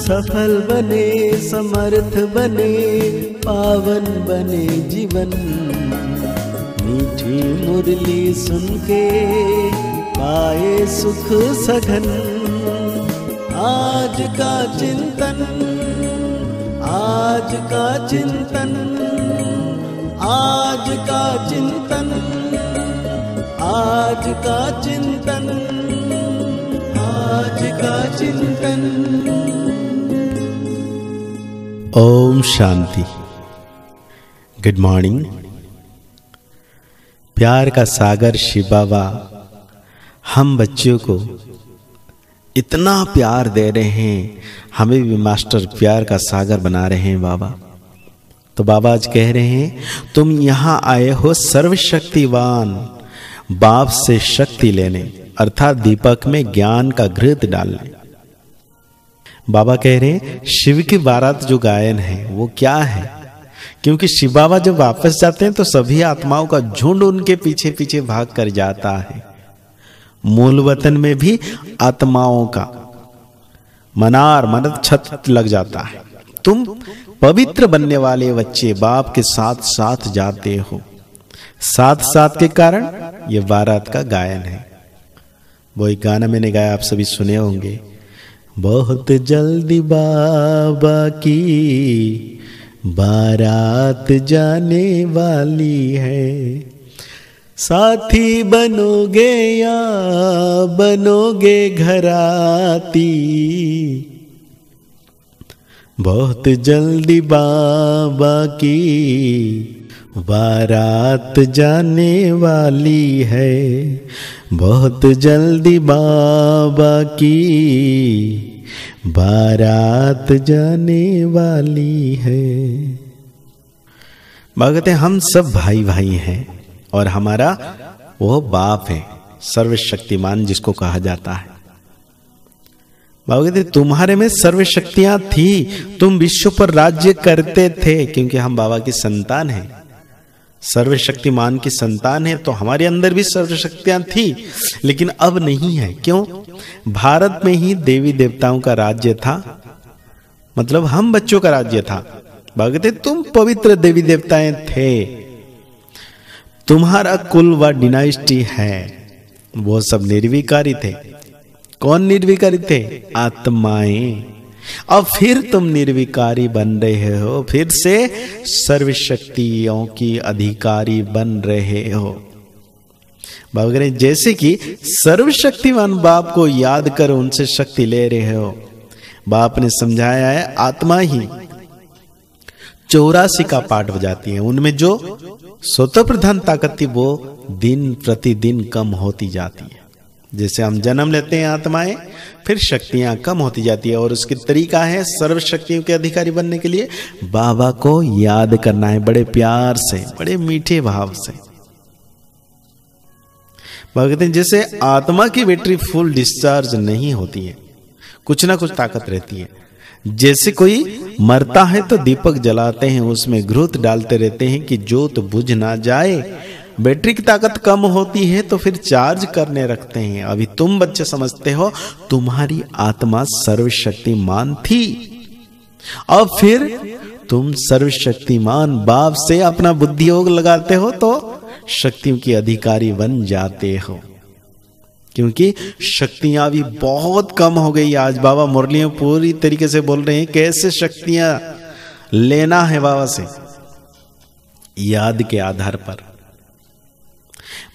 सफल बने समर्थ बने पावन बने जीवन मीठी मुरली सुन के पाए सुख सघन आज का चिंतन आज का चिंतन आज का चिंतन आज का चिंतन आज का चिंतन ओम शांति गुड मॉर्निंग प्यार का सागर शिव बाबा हम बच्चों को इतना प्यार दे रहे हैं हमें भी मास्टर प्यार का सागर बना रहे हैं बाबा तो बाबा आज कह रहे हैं तुम यहां आए हो सर्वशक्तिवान बाप से शक्ति लेने अर्थात दीपक में ज्ञान का घृत डालने बाबा कह रहे हैं शिव की बारात जो गायन है वो क्या है क्योंकि शिव बाबा जब वापस जाते हैं तो सभी आत्माओं का झुंड उनके पीछे पीछे भाग कर जाता है मूल वतन में भी आत्माओं का मनार मन छत लग जाता है तुम पवित्र बनने वाले बच्चे बाप के साथ साथ जाते हो साथ साथ के कारण ये बारात का गायन है वो एक गाना मैंने गाया आप सभी सुने होंगे बहुत जल्दी बाबा की बारात जाने वाली है साथी बनोगे या बनोगे घराती बहुत जल्दी बाबा की बारात जाने वाली है बहुत जल्दी बाबा की बारात जाने वाली है भगत हम सब भाई भाई हैं और हमारा वो बाप है सर्वशक्तिमान जिसको कहा जाता है बाबा कहते तुम्हारे में सर्वशक्तियां थी तुम विश्व पर राज्य करते थे क्योंकि हम बाबा की संतान हैं सर्वशक्तिमान की संतान है तो हमारे अंदर भी सर्वशक्तियां थी लेकिन अब नहीं है क्यों भारत में ही देवी देवताओं का राज्य था मतलब हम बच्चों का राज्य था भगते तुम पवित्र देवी देवताएं थे तुम्हारा कुल व डिनाइस्टी है वो सब निर्विकारी थे कौन निर्विकारी थे आत्माएं अब फिर तुम निर्विकारी बन रहे हो फिर से सर्वशक्तियों की अधिकारी बन रहे हो बाबा जैसे कि सर्वशक्तिमान बाप को याद कर उनसे शक्ति ले रहे हो बाप ने समझाया है आत्मा ही चौरासी का पाठ हो जाती है उनमें जो स्वतः प्रधान ताकत थी वो दिन प्रतिदिन कम होती जाती है जैसे हम जन्म लेते हैं आत्माएं फिर शक्तियां कम होती जाती है और उसकी तरीका है सर्व शक्तियों के अधिकारी बनने के लिए बाबा को याद करना है बड़े प्यार से बड़े मीठे भाव से हैं जैसे आत्मा की बैटरी फुल डिस्चार्ज नहीं होती है कुछ ना कुछ ताकत रहती है जैसे कोई मरता है तो दीपक जलाते हैं उसमें घृत डालते रहते हैं कि जोत बुझ ना जाए बैटरी की ताकत कम होती है तो फिर चार्ज करने रखते हैं अभी तुम बच्चे समझते हो तुम्हारी आत्मा सर्वशक्तिमान थी अब फिर तुम सर्वशक्तिमान बाप से अपना बुद्धि योग लगाते हो तो शक्तियों की अधिकारी बन जाते हो क्योंकि शक्तियां भी बहुत कम हो गई आज बाबा मुरलियां पूरी तरीके से बोल रहे हैं कैसे शक्तियां लेना है बाबा से याद के आधार पर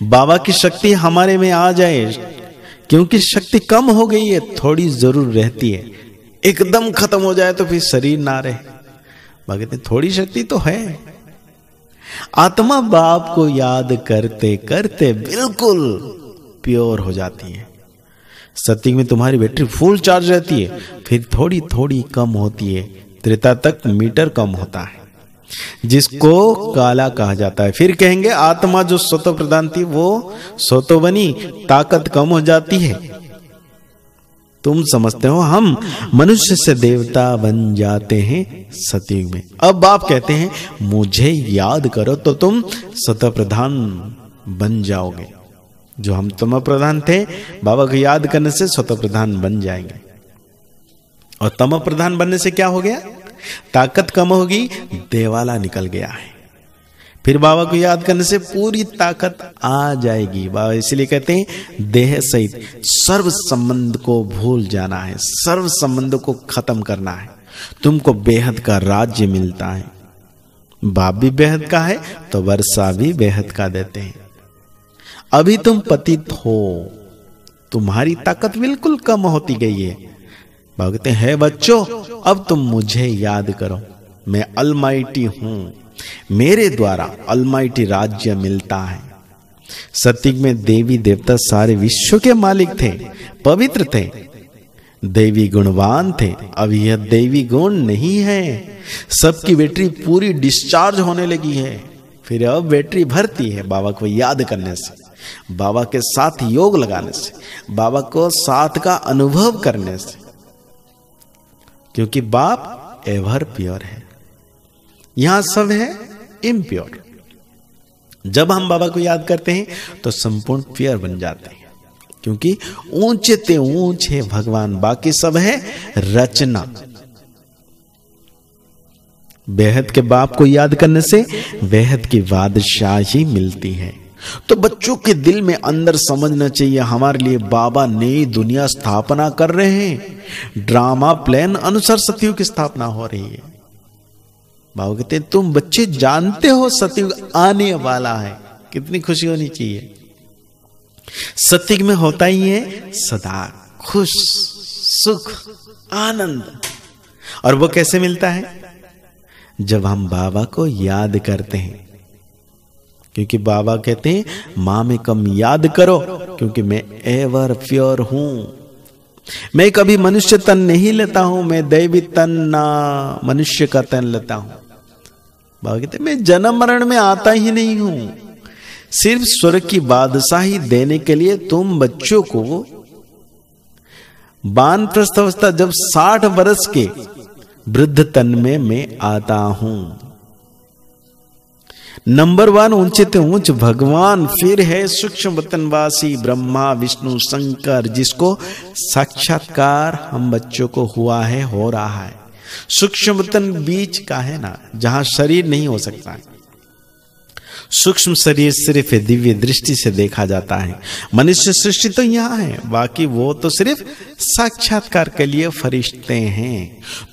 बाबा की शक्ति हमारे में आ जाए क्योंकि शक्ति कम हो गई है थोड़ी जरूर रहती है एकदम खत्म हो जाए तो फिर शरीर ना रहे भगत थोड़ी शक्ति तो है आत्मा बाप को याद करते करते बिल्कुल प्योर हो जाती है सत्य में तुम्हारी बैटरी फुल चार्ज रहती है फिर थोड़ी थोड़ी कम होती है त्रेता तक मीटर कम होता है जिसको काला कहा जाता है फिर कहेंगे आत्मा जो स्वतः प्रदान थी वो स्वतो बनी ताकत कम हो जाती है तुम समझते हो हम मनुष्य से देवता बन जाते हैं सतयुग में अब बाप कहते हैं मुझे याद करो तो तुम स्वतः प्रधान बन जाओगे जो हम तुम प्रधान थे बाबा को याद करने से स्वतः प्रधान बन जाएंगे और तम प्रधान बनने से क्या हो गया ताकत कम होगी देवाला निकल गया है फिर बाबा को याद करने से पूरी ताकत आ जाएगी बाबा इसलिए कहते हैं देह सहित सर्व संबंध को भूल जाना है सर्व संबंध को खत्म करना है तुमको बेहद का राज्य मिलता है बाप भी बेहद का है तो वर्षा भी बेहद का देते हैं अभी तुम पतित हो तुम्हारी ताकत बिल्कुल कम होती गई है भगते हैं बच्चों अब तुम मुझे याद करो मैं अलमाइटी हूं मेरे द्वारा अलमाइटी राज्य मिलता है सत्य में देवी देवता सारे विश्व के मालिक थे पवित्र थे देवी गुणवान थे अब यह देवी गुण नहीं है सबकी बैटरी पूरी डिस्चार्ज होने लगी है फिर अब बैटरी भरती है बाबा को याद करने से बाबा के साथ योग लगाने से बाबा को साथ का अनुभव करने से क्योंकि बाप एवर प्योर है यहां सब है इम्प्योर जब हम बाबा को याद करते हैं तो संपूर्ण प्योर बन जाते हैं क्योंकि ऊंचे ते ऊंचे भगवान बाकी सब है रचना बेहद के बाप को याद करने से बेहद की बादशाही मिलती है तो बच्चों के दिल में अंदर समझना चाहिए हमारे लिए बाबा नई दुनिया स्थापना कर रहे हैं ड्रामा प्लान अनुसार सतयुग की स्थापना हो रही है बाबा कहते हैं तुम बच्चे जानते हो सतयुग आने वाला है कितनी खुशी होनी चाहिए सतयुग में होता ही है सदा खुश सुख आनंद और वो कैसे मिलता है जब हम बाबा को याद करते हैं क्योंकि बाबा कहते हैं माँ में कम याद करो क्योंकि मैं एवर प्योर हूं मैं कभी मनुष्य तन नहीं लेता हूं मैं दैवी तन ना मनुष्य का तन लेता हूं बाबा कहते मैं जन्म मरण में आता ही नहीं हूं सिर्फ स्वर्ग की बादशाही देने के लिए तुम बच्चों को बान प्रस्थ अवस्था जब साठ वर्ष के वृद्ध तन में मैं आता हूं नंबर वन ऊंचे तो ऊंच भगवान फिर है सूक्ष्म वतनवासी ब्रह्मा विष्णु शंकर जिसको साक्षात्कार हम बच्चों को हुआ है हो रहा है सूक्ष्म वतन बीच का है ना जहां शरीर नहीं हो सकता है सूक्ष्म शरीर सिर्फ दिव्य दृष्टि से देखा जाता है मनुष्य सृष्टि तो यहाँ है बाकी वो तो सिर्फ साक्षात्कार के लिए फरिश्ते हैं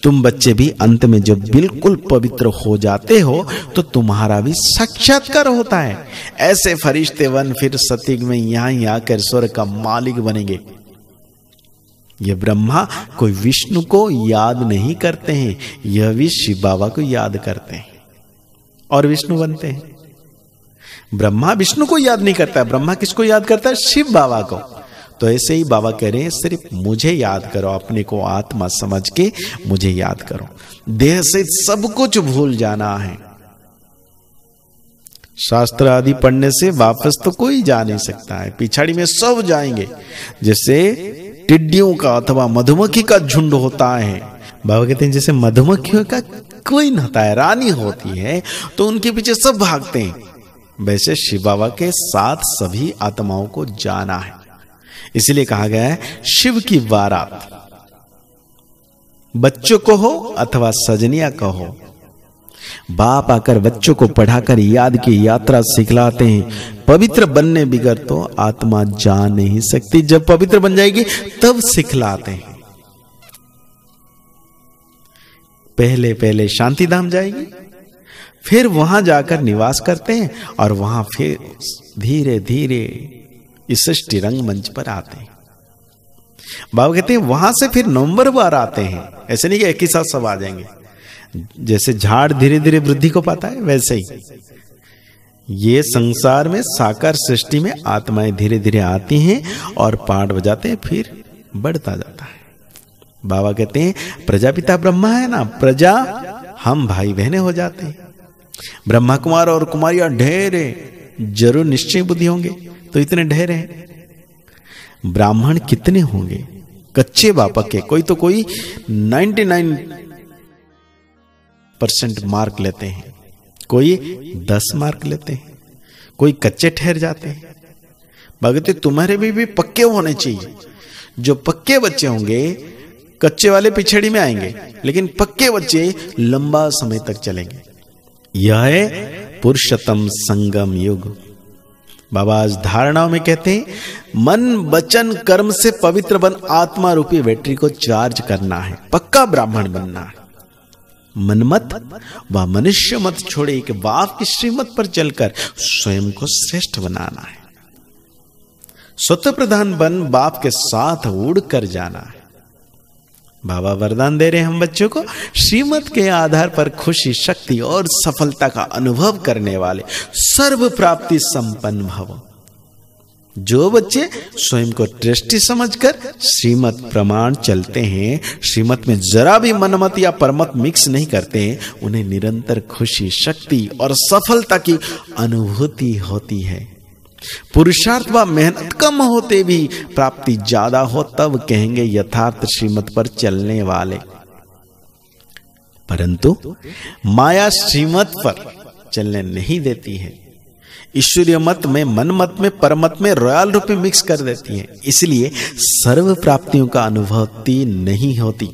तुम बच्चे भी अंत में जब बिल्कुल पवित्र हो जाते हो तो तुम्हारा भी साक्षात्कार होता है ऐसे फरिश्ते वन फिर सतीग में यहाँ ही आकर स्वर का मालिक बनेंगे ये ब्रह्मा कोई विष्णु को याद नहीं करते हैं यह भी शिव बाबा को याद करते हैं और विष्णु बनते हैं ब्रह्मा विष्णु को याद नहीं करता है ब्रह्मा किसको याद करता है शिव बाबा को तो ऐसे ही बाबा कह रहे हैं सिर्फ मुझे याद करो अपने को आत्मा समझ के मुझे याद करो देह से सब कुछ भूल जाना है शास्त्र आदि पढ़ने से वापस तो कोई जा नहीं सकता है पिछाड़ी में सब जाएंगे जैसे टिड्डियों का अथवा मधुमक्खी का झुंड होता है बाबा कहते हैं जैसे मधुमक्खियों का कोई नाता है रानी होती है तो उनके पीछे सब भागते हैं वैसे शिव बाबा के साथ सभी आत्माओं को जाना है इसीलिए कहा गया है शिव की बारात बच्चों को हो अथवा सजनिया को हो बाप आकर बच्चों को पढ़ाकर याद की यात्रा सिखलाते हैं पवित्र बनने बिगर तो आत्मा जा नहीं सकती जब पवित्र बन जाएगी तब सिखलाते हैं पहले पहले शांति धाम जाएगी फिर वहां जाकर निवास करते हैं और वहां फिर धीरे धीरे इस सृष्टि मंच पर आते हैं बाबा कहते हैं वहां से फिर नवंबर बार आते हैं ऐसे नहीं कि एक ही साथ सब आ जाएंगे जैसे झाड़ धीरे धीरे वृद्धि को पाता है वैसे ही ये संसार में साकार सृष्टि में आत्माएं धीरे धीरे आती हैं और पाठ बजाते हैं फिर बढ़ता जाता है बाबा कहते हैं प्रजापिता ब्रह्मा है ना प्रजा हम भाई बहने हो जाते हैं ब्रह्मा कुमार और कुमारियां ढेर जरूर निश्चय बुद्धि होंगे तो इतने ढेर हैं ब्राह्मण कितने होंगे कच्चे बापक के कोई तो कोई 99 परसेंट मार्क लेते हैं कोई 10 मार्क लेते हैं कोई कच्चे ठहर जाते हैं भगत तुम्हारे भी, भी पक्के होने चाहिए जो पक्के बच्चे होंगे कच्चे वाले पिछड़ी में आएंगे लेकिन पक्के बच्चे लंबा समय तक चलेंगे यह है पुरुषतम संगम युग बाबा आज धारणाओं में कहते हैं मन वचन कर्म से पवित्र बन आत्मा रूपी बैटरी को चार्ज करना है पक्का ब्राह्मण बनना है मनमत व मनुष्य मत छोड़े एक बाप की श्रीमत पर चलकर स्वयं को श्रेष्ठ बनाना है स्वतः प्रधान बन बाप के साथ उड़ कर जाना है बाबा वरदान दे रहे हैं हम बच्चों को श्रीमत के आधार पर खुशी शक्ति और सफलता का अनुभव करने वाले सर्व प्राप्ति संपन्न भव जो बच्चे स्वयं को दृष्टि समझकर श्रीमत प्रमाण चलते हैं श्रीमत में जरा भी मनमत या परमत मिक्स नहीं करते हैं उन्हें निरंतर खुशी शक्ति और सफलता की अनुभूति होती है पुरुषार्थ व मेहनत कम होते भी प्राप्ति ज्यादा हो तब कहेंगे यथार्थ श्रीमत पर चलने वाले परंतु माया श्रीमत पर चलने नहीं देती है ईश्वरीय मत में मन मत में परमत में रॉयल रूप में मिक्स कर देती है इसलिए सर्व प्राप्तियों का अनुभूति नहीं होती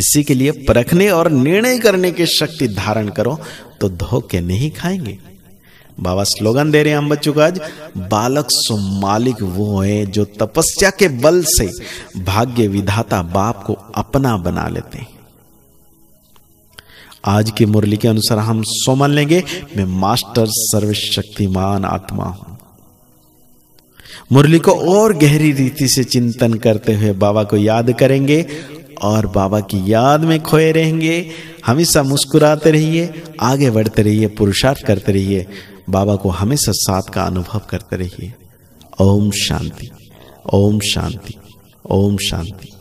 इसी के लिए परखने और निर्णय करने की शक्ति धारण करो तो धोखे नहीं खाएंगे बाबा स्लोगन दे रहे हैं हम बच्चों को आज बालक सो मालिक वो है जो तपस्या के बल से भाग्य विधाता बाप को अपना बना लेते हैं आज की मुरली के अनुसार हम सो मान लेंगे मैं मास्टर सर्वशक्तिमान आत्मा हूं मुरली को और गहरी रीति से चिंतन करते हुए बाबा को याद करेंगे और बाबा की याद में खोए रहेंगे हमेशा मुस्कुराते रहिए आगे बढ़ते रहिए पुरुषार्थ करते रहिए बाबा को हमेशा साथ का अनुभव करते रहिए ओम शांति ओम शांति ओम शांति